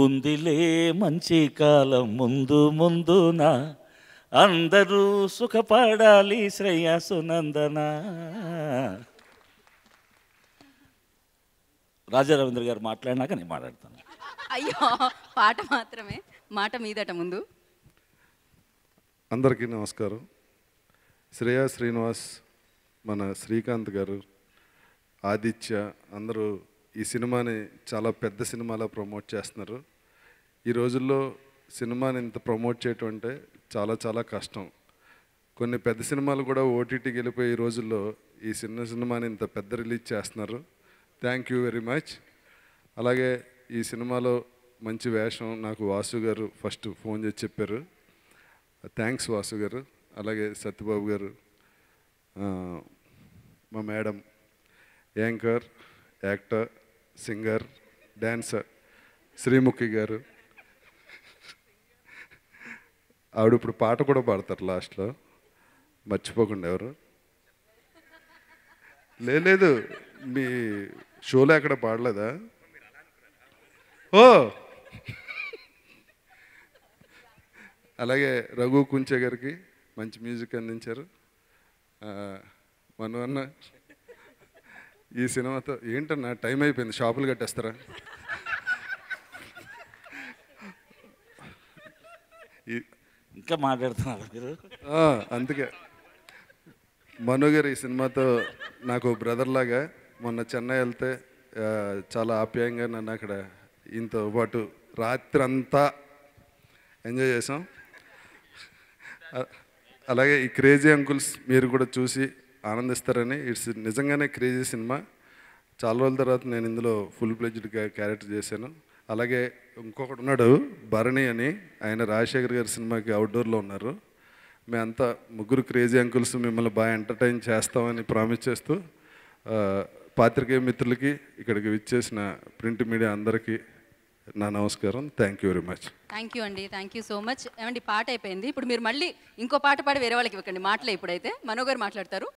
ఉందిలే మంచి కాలం ముందు ముందున అందరూ సుఖపడాలి శ్రేయాసునందన రాజా రవీంద్ర గారు మాట్లాడినాక నేను మాట్లాడతాను అయ్యో పాట మాత్రమే మాట మీదట ముందు అందరికీ నమస్కారం శ్రేయా శ్రీనివాస్ మన శ్రీకాంత్ గారు ఆదిత్య అందరూ ఈ సినిమాని చాలా పెద్ద సినిమాలో ప్రమోట్ చేస్తున్నారు ఈ రోజుల్లో సినిమాని ఇంత ప్రమోట్ చేయటం అంటే చాలా చాలా కష్టం కొన్ని పెద్ద సినిమాలు కూడా ఓటీటీకి వెళ్ళిపోయే రోజుల్లో ఈ చిన్న సినిమాని ఇంత పెద్ద రిలీజ్ చేస్తున్నారు థ్యాంక్ యూ వెరీ మచ్ అలాగే ఈ సినిమాలో మంచి వేషం నాకు వాసు గారు ఫస్ట్ ఫోన్ చేసి చెప్పారు థ్యాంక్స్ వాసు గారు అలాగే సత్యబాబు గారు మా madam anchor actor singer dancer Sreemukhi garu ఆవిడ ఇప్పుడు పాట కూడా పాడతారు లాస్ట్లో మర్చిపోకుండా ఎవరు లేదు మీ షోలో ఎక్కడ పాడలేదా ఓ అలాగే రఘు కుంచే గారికి మంచి మ్యూజిక్ అందించారు అన్న ఈ సినిమాతో ఏంటన్నా టైం అయిపోయింది షాపులు కట్టేస్తారా ఇంకా మాట్లాడుతున్నారు మీరు అందుకే మను గారు ఈ సినిమాతో నాకు బ్రదర్ లాగా మొన్న చెన్నై వెళ్తే చాలా ఆప్యాయంగా నన్ను అక్కడ ఇంతో పాటు రాత్రి అంతా ఎంజాయ్ చేసాం అలాగే ఈ క్రేజీ అంకుల్స్ మీరు కూడా చూసి ఆనందిస్తారని ఇట్స్ నిజంగానే క్రేజీ సినిమా చాలా రోజుల తర్వాత నేను ఇందులో ఫుల్ ప్లెజ్డ్గా క్యారెక్టర్ చేశాను అలాగే ఇంకొకడు ఉన్నాడు భరణి అని ఆయన రాజశేఖర్ గారి సినిమాకి అవుట్డోర్లో ఉన్నారు మేమంతా ముగ్గురు క్రేజీ అంకుల్స్ మిమ్మల్ని బాగా ఎంటర్టైన్ చేస్తామని ప్రామిస్ చేస్తూ పాత్రికేయ మిత్రులకి ఇక్కడికి విచ్చేసిన ప్రింట్ మీడియా అందరికీ నా నమస్కారం thank you very much thank you అండి థ్యాంక్ యూ సో మచ్ ఏమండి పాట అయిపోయింది ఇప్పుడు మీరు మళ్ళీ ఇంకో పాట పాడి వేరే వాళ్ళకి ఇవ్వకండి మాటలే ఇప్పుడైతే మనోగారు మాట్లాడతారు